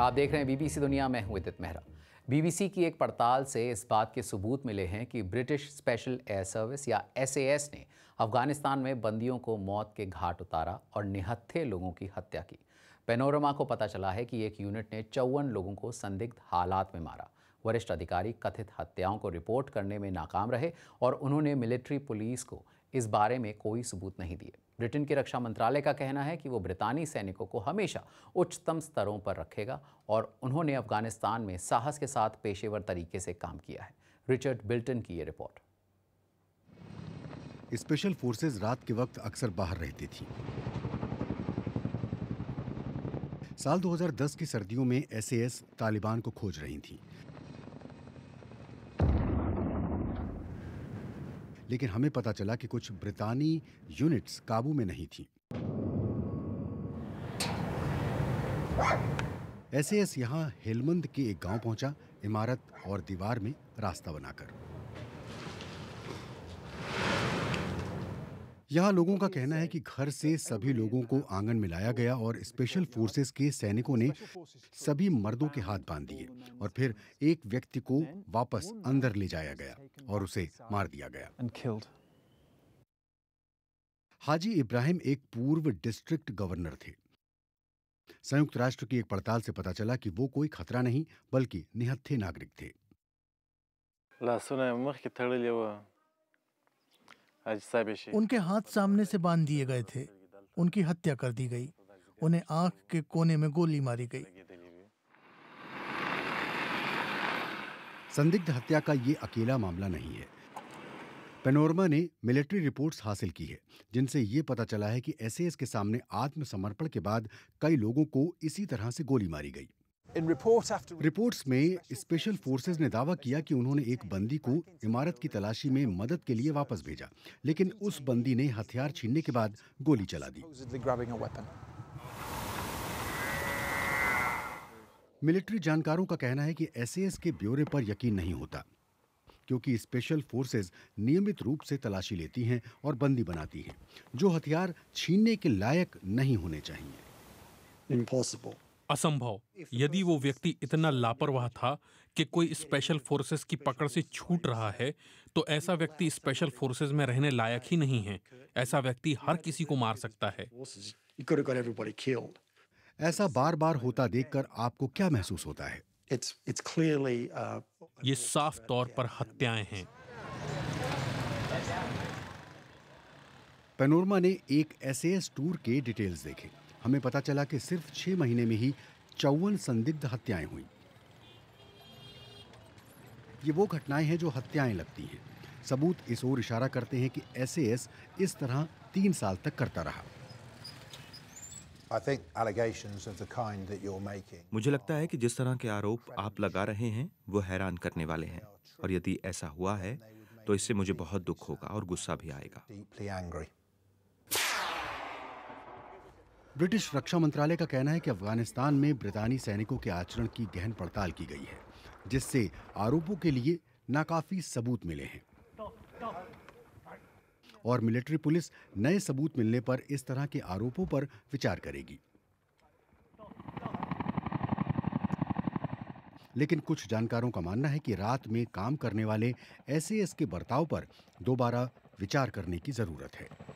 आप देख रहे हैं बीबीसी दुनिया में हूँ मेहरा बीबीसी की एक पड़ताल से इस बात के सबूत मिले हैं कि ब्रिटिश स्पेशल एयर सर्विस या एस ने अफगानिस्तान में बंदियों को मौत के घाट उतारा और निहत्थे लोगों की हत्या की पेनोरमा को पता चला है कि एक यूनिट ने चौवन लोगों को संदिग्ध हालात में मारा वरिष्ठ अधिकारी कथित हत्याओं को रिपोर्ट करने में नाकाम रहे और उन्होंने मिलिट्री पुलिस को इस बारे में कोई सबूत नहीं दिए ब्रिटेन के रक्षा मंत्रालय का कहना है कि वो ब्रितानी सैनिकों को हमेशा उच्चतम स्तरों पर रखेगा और उन्होंने अफगानिस्तान में साहस के साथ पेशेवर तरीके से काम किया है रिचर्ड बिल्टन की ये रिपोर्ट स्पेशल फोर्सेस रात के वक्त अक्सर बाहर रहती थी साल 2010 की सर्दियों में एस तालिबान को खोज रही थी लेकिन हमें पता चला कि कुछ ब्रितानी यूनिट्स काबू में नहीं थीं एस यहाँ हेलमंद के एक गांव पहुंचा इमारत और दीवार में रास्ता बनाकर यहाँ लोगों का कहना है कि घर से सभी लोगों को आंगन में लाया गया और स्पेशल फोर्सेस के सैनिकों ने सभी मर्दों के हाथ बांध दिए और फिर एक व्यक्ति को वापस अंदर ले जाया गया और उसे मार दिया गया हाजी इब्राहिम एक पूर्व डिस्ट्रिक्ट गवर्नर थे संयुक्त राष्ट्र की एक पड़ताल से पता चला कि वो कोई खतरा नहीं बल्कि निहत्थे नागरिक थे उनके हाथ सामने से बांध दिए गए थे उनकी हत्या कर दी गई उन्हें आंख के कोने में गोली मारी गई संदिग्ध हत्या का ये अकेला मामला नहीं है पेनोरमा ने मिलिट्री रिपोर्ट्स हासिल की है जिनसे ये पता चला है कि एसएएस के सामने आत्मसमर्पण के बाद कई लोगों को इसी तरह से गोली मारी गई रिपोर्ट्स में स्पेशल फोर्सेस ने दावा किया कि उन्होंने एक बंदी को इमारत की तलाशी में मदद के लिए वापस भेजा लेकिन उस बंदी ने हथियार छीनने के बाद गोली चला दी मिलिट्री जानकारों का कहना है कि एस के ब्यौरे पर यकीन नहीं होता क्योंकि स्पेशल फोर्सेज नियमित रूप से तलाशी लेती हैं और बंदी बनाती हैं जो हथियार छीनने के लायक नहीं होने चाहिए इम्पॉसिबल असंभव यदि वो व्यक्ति इतना लापरवाह था कि कोई स्पेशल फोर्सेस की पकड़ से छूट रहा है तो ऐसा व्यक्ति स्पेशल फोर्सेस में रहने लायक ही नहीं है ऐसा व्यक्ति हर किसी को मार सकता है ऐसा बार बार होता देखकर आपको क्या महसूस होता है uh, ये साफ तौर पर हत्याएं हैं पेनोरमा ने एक एस टूर के डिटेल्स देखे हमें पता चला कि सिर्फ छह महीने में ही चौवन संदिग्ध हत्याएं हुई ये वो घटनाएं हैं जो हत्याएं लगती हैं सबूत इस ओर इशारा करते हैं कि एस इस तरह तीन साल तक करता रहा मुझे लगता है कि जिस तरह के आरोप आप लगा रहे हैं वो हैरान करने वाले हैं और यदि ऐसा हुआ है तो इससे मुझे बहुत दुख होगा और गुस्सा भी आएगा ब्रिटिश रक्षा मंत्रालय का कहना है कि अफगानिस्तान में ब्रितानी सैनिकों के आचरण की गहन पड़ताल की गई है जिससे आरोपों के लिए नाकाफी सबूत मिले हैं और मिलिट्री पुलिस नए सबूत मिलने पर इस तरह के आरोपों पर विचार करेगी लेकिन कुछ जानकारों का मानना है कि रात में काम करने वाले एस के बर्ताव पर दोबारा विचार करने की जरूरत है